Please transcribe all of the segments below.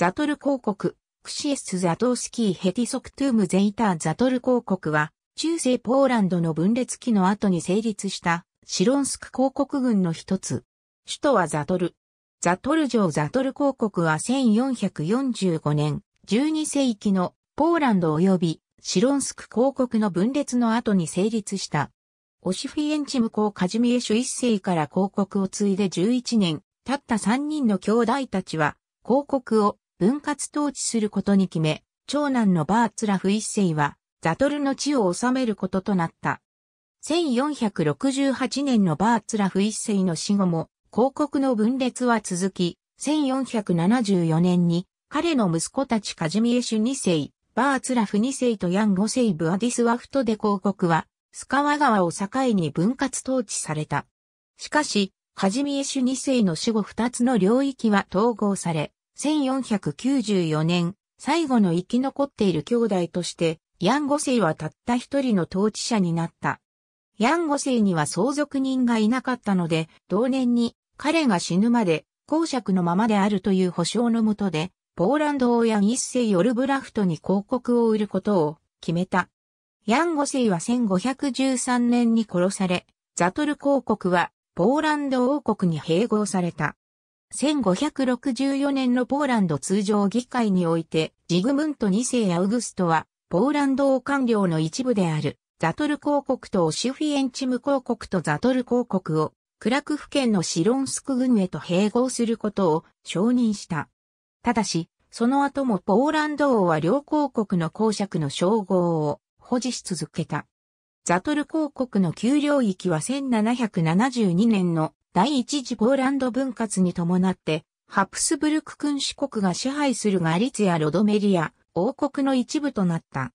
ザトル公国、クシエス・ザトースキー・ヘティソクトゥーム・ゼイター・ザトル公国は、中世ポーランドの分裂期の後に成立したシロンスク公国軍の一つ。首都はザトル。ザトル城ザトル公国は1445年、12世紀のポーランド及びシロンスク公国の分裂の後に成立した。オシフィエンチム公カジミエシュ一世から公国を継いで11年、たった3人の兄弟たちは、公国を分割統治することに決め、長男のバーツラフ一世は、ザトルの地を治めることとなった。1468年のバーツラフ一世の死後も、広告の分裂は続き、1474年に、彼の息子たちカジミエシュ二世、バーツラフ二世とヤンセ世ブアディスワフトで広告は、スカワ川を境に分割統治された。しかし、カジミエシュ二世の死後二つの領域は統合され、1494年、最後の生き残っている兄弟として、ヤン・ゴセイはたった一人の統治者になった。ヤン・ゴセイには相続人がいなかったので、同年に彼が死ぬまで公爵のままであるという保証のもとで、ポーランド王ヤン・イッセイ・オルブラフトに広告を売ることを決めた。ヤン・ゴセイは1513年に殺され、ザトル公国はポーランド王国に併合された。1564年のポーランド通常議会において、ジグムント2世アウグストは、ポーランド王官僚の一部である、ザトル公国とオシュフィエンチム公国とザトル公国を、クラクフ県のシロンスク軍へと併合することを承認した。ただし、その後もポーランド王は両公国の公爵の称号を保持し続けた。ザトル公国の丘陵域は1772年の第一次ポーランド分割に伴って、ハプスブルク君主国が支配するガリツィア・ロドメリア、王国の一部となった。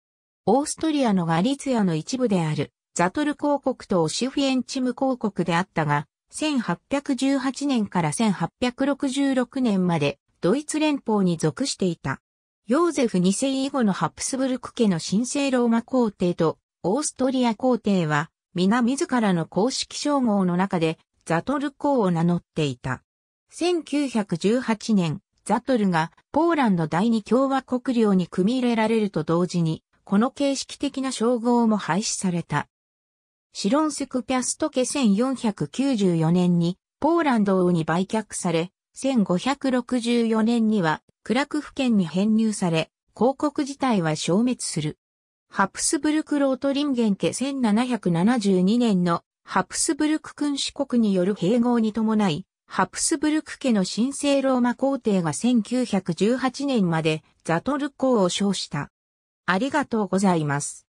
オーストリアのガリツィアの一部である、ザトル公国とオシフィエンチム公国であったが、1818年から1866年までドイツ連邦に属していた。ヨーゼフ2世以後のハプスブルク家の神聖ローマ皇帝とオーストリア皇帝は皆自らの公式称号の中でザトル公を名乗っていた。1918年、ザトルがポーランド第二共和国領に組み入れられると同時に、この形式的な称号も廃止された。シロンスクピャスト家1494年にポーランド王に売却され、1564年にはクラクフ県に編入され、広告自体は消滅する。ハプスブルクロートリンゲン家1772年のハプスブルク君主国による併合に伴い、ハプスブルク家の神聖ローマ皇帝が1918年までザトル公を称した。ありがとうございます。